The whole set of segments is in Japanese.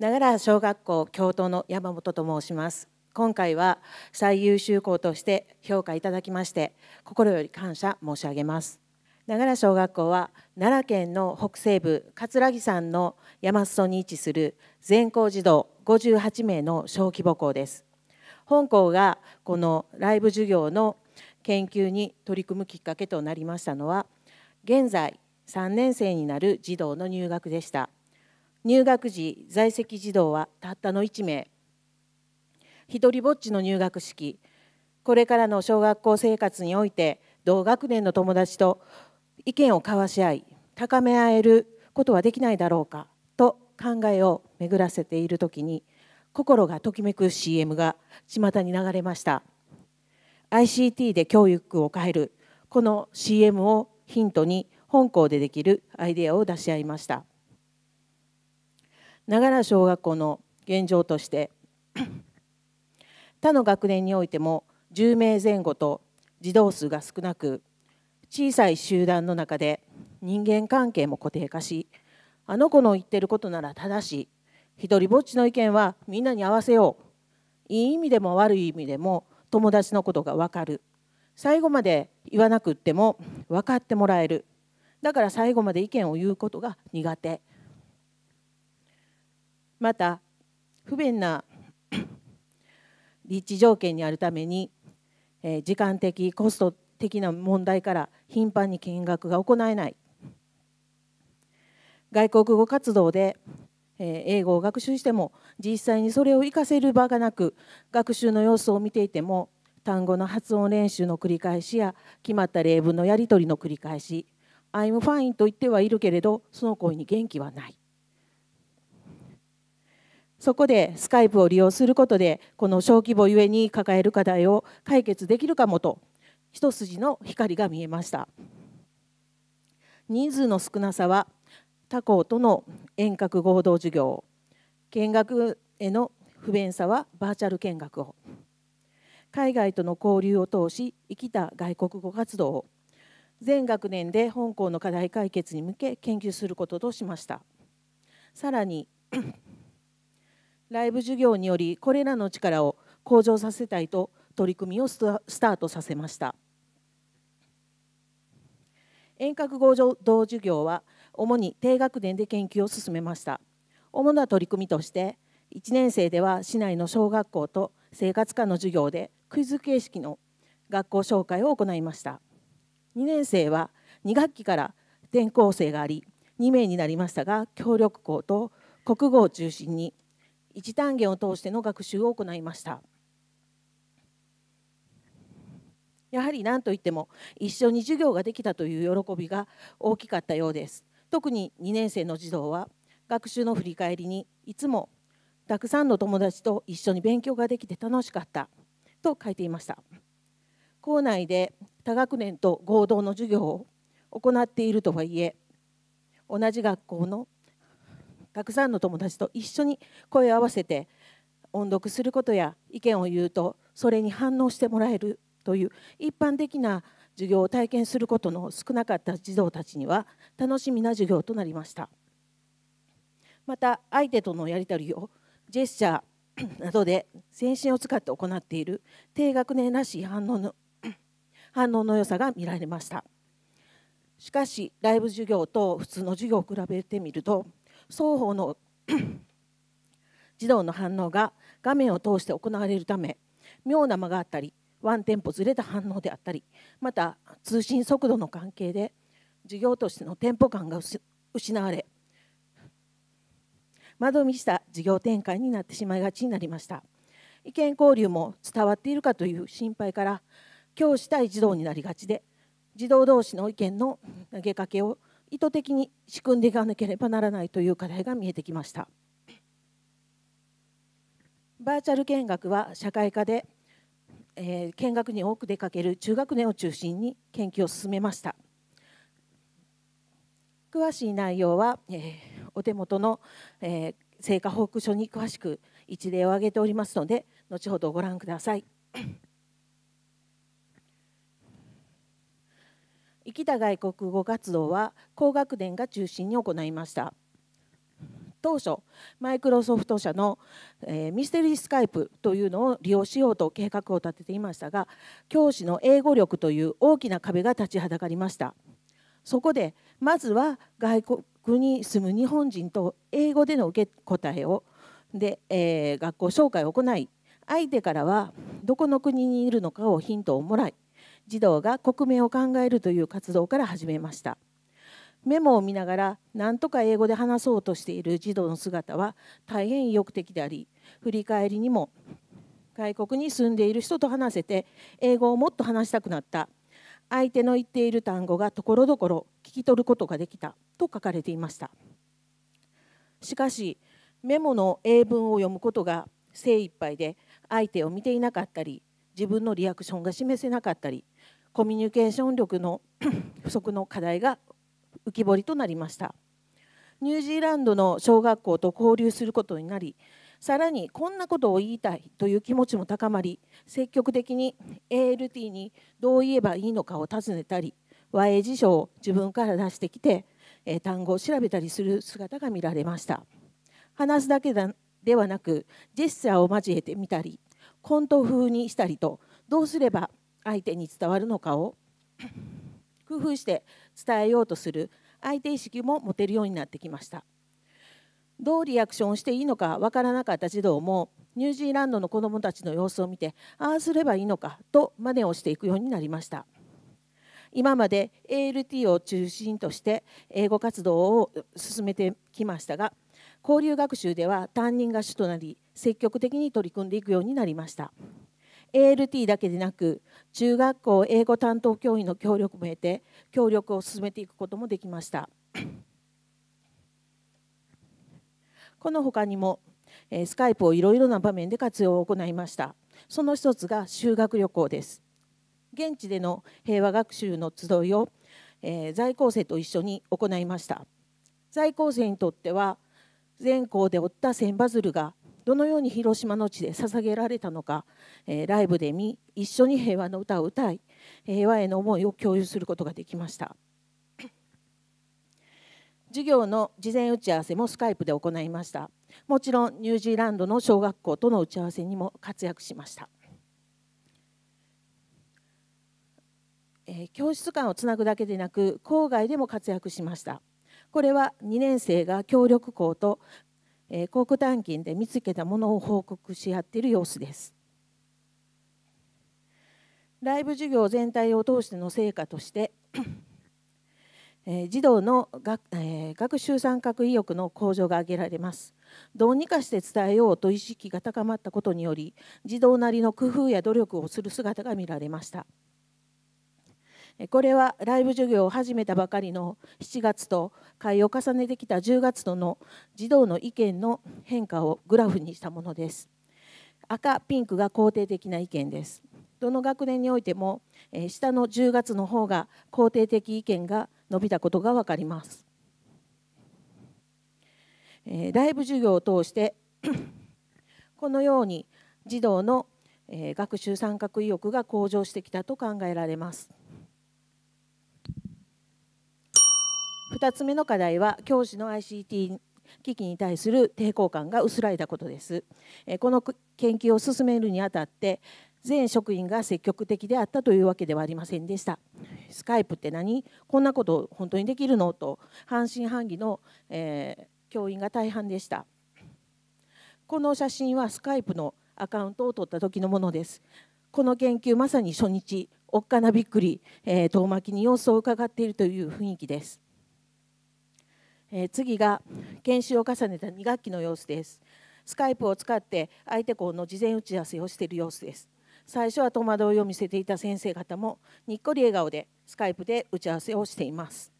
長良小学校教頭の山本と申します今回は最優秀校として評価いただきまして心より感謝申し上げます長良小学校は奈良県の北西部葛城山の山裾に位置する全校児童58名の小規模校です本校がこのライブ授業の研究に取り組むきっかけとなりましたのは現在3年生になる児童の入学でした入学時在籍児童はたったの1名一人ぼっちの入学式これからの小学校生活において同学年の友達と意見を交わし合い高め合えることはできないだろうかと考えを巡らせている時に心がときめく CM が巷に流れました ICT で教育を変えるこの CM をヒントに本校でできるアイデアを出し合いました長良小学校の現状として他の学年においても10名前後と児童数が少なく小さい集団の中で人間関係も固定化しあの子の言ってることなら正しい一人ぼっちの意見はみんなに合わせよういい意味でも悪い意味でも友達のことが分かる最後まで言わなくっても分かってもらえるだから最後まで意見を言うことが苦手また不便な立地条件にあるために、え時間的コスト的な問題から頻繁に見学が行えない外国語活動で英語を学習しても実際にそれを活かせる場がなく学習の様子を見ていても単語の発音練習の繰り返しや決まった例文のやり取りの繰り返し「I'm fine」と言ってはいるけれどその声に元気はないそこでスカイプを利用することでこの小規模ゆえに抱える課題を解決できるかもと一筋の光が見えました人数の少なさは他校との遠隔合同授業見学への不便さはバーチャル見学を海外との交流を通し生きた外国語活動を全学年で本校の課題解決に向け研究することとしましたさらにライブ授業によりこれらの力を向上させたいと取り組みをスタートさせました遠隔合同授業は主に低学年で研究を進めました主な取り組みとして1年生では市内の小学校と生活科の授業でクイズ形式の学校紹介を行いました2年生は2学期から転校生があり2名になりましたが協力校と国語を中心に一単元を通しての学習を行いましたやはり何といっても一緒に授業ができたという喜びが大きかったようです特に2年生の児童は学習の振り返りにいつもたくさんの友達と一緒に勉強ができて楽しかったと書いていました校内で多学年と合同の授業を行っているとはいえ同じ学校のたくさんの友達と一緒に声を合わせて音読することや意見を言うとそれに反応してもらえるという一般的な授業を体験することの少なかった児童たちには楽しみな授業となりましたまた相手とのやり取りをジェスチャーなどで先進を使って行っている低学年らしい反応の 反応の良さが見られましたしかしライブ授業と普通の授業を比べてみると双方の児童の反応が画面を通して行われるため妙な間があったりワンテンポずれた反応であったりまた通信速度の関係で授業としてのテンポ感が失われ窓見した事業展開になってしまいがちになりました意見交流も伝わっているかという心配から教師対児童になりがちで児童同士の意見の投げかけを意図的に仕組んでいかなければならないという課題が見えてきましたバーチャル見学は社会科で、えー、見学に多く出かける中学年を中心に研究を進めました詳しい内容は、えー、お手元の、えー、成果報告書に詳しく一例を挙げておりますので後ほどご覧ください。生きた外国語活動は高学年が中心に行いました当初マイクロソフト社の、えー、ミステリースカイプというのを利用しようと計画を立てていましたが教師の英語力という大きな壁が立ちはだかりましたそこでまずは外国に住む日本人と英語での受け答えをで、えー、学校紹介を行い相手からはどこの国にいるのかをヒントをもらい児童が国名を考えるという活動から始めましたメモを見ながら何とか英語で話そうとしている児童の姿は大変意欲的であり振り返りにも外国に住んでいる人と話せて英語をもっと話したくなった相手の言っている単語がところどころ聞き取ることができたと書かれていましたしかしメモの英文を読むことが精一杯で相手を見ていなかったり自分のリアクションが示せなかったりコミュニケーション力の 不足の課題が浮き彫りとなりましたニュージーランドの小学校と交流することになりさらにこんなことを言いたいという気持ちも高まり積極的に ALT にどう言えばいいのかを尋ねたり和英辞書を自分から出してきて単語を調べたりする姿が見られました話すだけではなくジェスチャーを交えてみたりコント風にしたりとどうすれば相手に伝わるのかを 工夫して伝えようとする相手意識も持てるようになってきましたどうリアクションしていいのかわからなかった児童もニュージーランドの子どもたちの様子を見てああすればいいのかと真似をしていくようになりました今まで ALT を中心として英語活動を進めてきましたが交流学習では担任が主となり積極的に取り組んでいくようになりました。ALT だけでなく中学校英語担当教員の協力も得て協力を進めていくこともできました この他にもスカイプをいろいろな場面で活用を行いましたその一つが修学旅行です現地での平和学習の集いを在校生と一緒に行いました在校生にとっては全校で負った千羽鶴がどのように広島の地で捧げられたのか、えー、ライブで見一緒に平和の歌を歌い平和への思いを共有することができました 授業の事前打ち合わせもスカイプで行いましたもちろんニュージーランドの小学校との打ち合わせにも活躍しました、えー、教室間をつなぐだけでなく郊外でも活躍しましたこれは2年生が協力校とえー、広短金で見つけたものを報告し合っている様子です。ライブ授業全体を通しての成果としてえー、児童の学,、えー、学習参画意欲の向上が挙げられますどうにかして伝えようと意識が高まったことにより児童なりの工夫や努力をする姿が見られましたこれはライブ授業を始めたばかりの7月と会を重ねてきた10月との児童の意見の変化をグラフにしたものです赤ピンクが肯定的な意見ですどの学年においても下の10月の方が肯定的意見が伸びたことが分かりますライブ授業を通して このように児童の学習参画意欲が向上してきたと考えられます。2つ目の課題は教師の ICT 機器に対する抵抗感が薄らいだことですこの研究を進めるにあたって全職員が積極的であったというわけではありませんでしたスカイプって何こんなこと本当にできるのと半信半疑の、えー、教員が大半でしたこの写真はスカイプのアカウントを取った時のものですこの研究まさに初日おっかなびっくり、えー、遠巻きに様子を伺っているという雰囲気ですえ次が研修を重ねた2学期の様子ですスカイプを使って相手校の事前打ち合わせをしている様子です最初は戸惑いを見せていた先生方もにっこり笑顔でスカイプで打ち合わせをしています、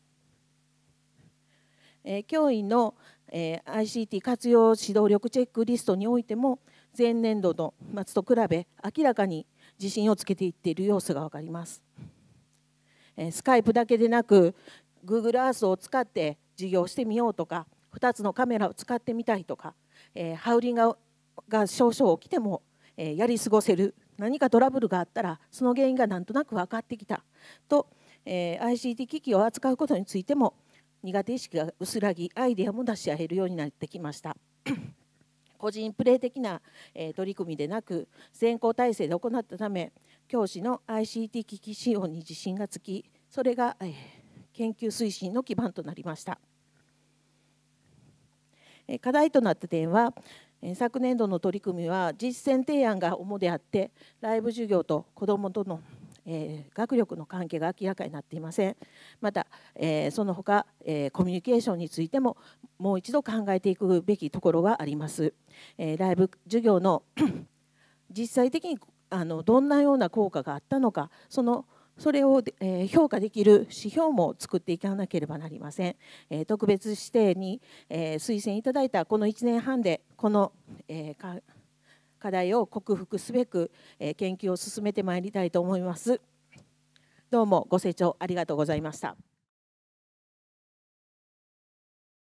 え教員の、え ICT 活用指導力チェックリストにおいても前年度の末と比べ明らかに自信をつけていっている様子が分かります、えスカイプだけでなく Google Earth を使って事業してみようとか2つのカメラを使ってみたいとか、えー、ハウリングが少々起きても、えー、やり過ごせる何かトラブルがあったらその原因がなんとなく分かってきたと、えー、ICT 機器を扱うことについても苦手意識が薄らぎアイデアも出し合えるようになってきました。個人プレー的な取り組みでなく全校体制で行ったため教師の ICT 機器使用に自信がつきそれが研究推進の基盤となりました課題となった点は昨年度の取り組みは実践提案が主であってライブ授業と子どもとのえ学力の関係が明らかになっていませんまた、えその他、えコミュニケーションについてももう一度考えていくべきところがあります、えライブ授業の 実際的にあのどんなような効果があったのかそのそれを、え評価できる指標も作っていかなければなりません、え特別指定に、え推薦いただいたこの1年半でこの、え課題を克服すべく、え研究を進めてまいりたいと思いますどうもご清聴ありがとうございました